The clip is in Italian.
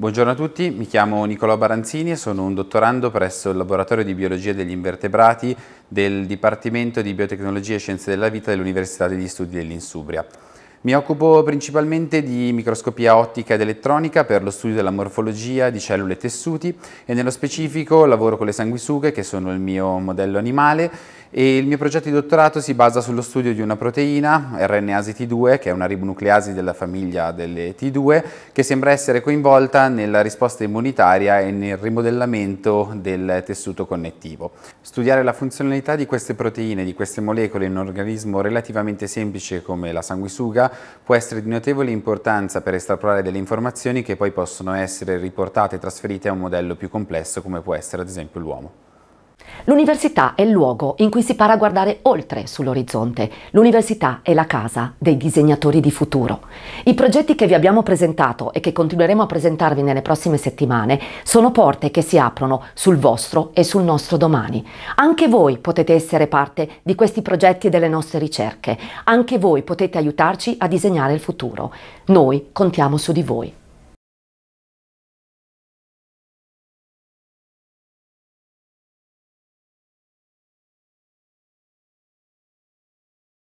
Buongiorno a tutti, mi chiamo Nicolò Baranzini e sono un dottorando presso il Laboratorio di Biologia degli Invertebrati del Dipartimento di Biotecnologia e Scienze della Vita dell'Università degli Studi dell'Insubria. Mi occupo principalmente di microscopia ottica ed elettronica per lo studio della morfologia di cellule e tessuti e nello specifico lavoro con le sanguisughe che sono il mio modello animale e il mio progetto di dottorato si basa sullo studio di una proteina, RNAsi T2, che è una ribonucleasi della famiglia delle T2, che sembra essere coinvolta nella risposta immunitaria e nel rimodellamento del tessuto connettivo. Studiare la funzionalità di queste proteine, di queste molecole in un organismo relativamente semplice come la sanguisuga può essere di notevole importanza per estrapolare delle informazioni che poi possono essere riportate e trasferite a un modello più complesso come può essere ad esempio l'uomo. L'università è il luogo in cui si para a guardare oltre sull'orizzonte. L'università è la casa dei disegnatori di futuro. I progetti che vi abbiamo presentato e che continueremo a presentarvi nelle prossime settimane sono porte che si aprono sul vostro e sul nostro domani. Anche voi potete essere parte di questi progetti e delle nostre ricerche. Anche voi potete aiutarci a disegnare il futuro. Noi contiamo su di voi.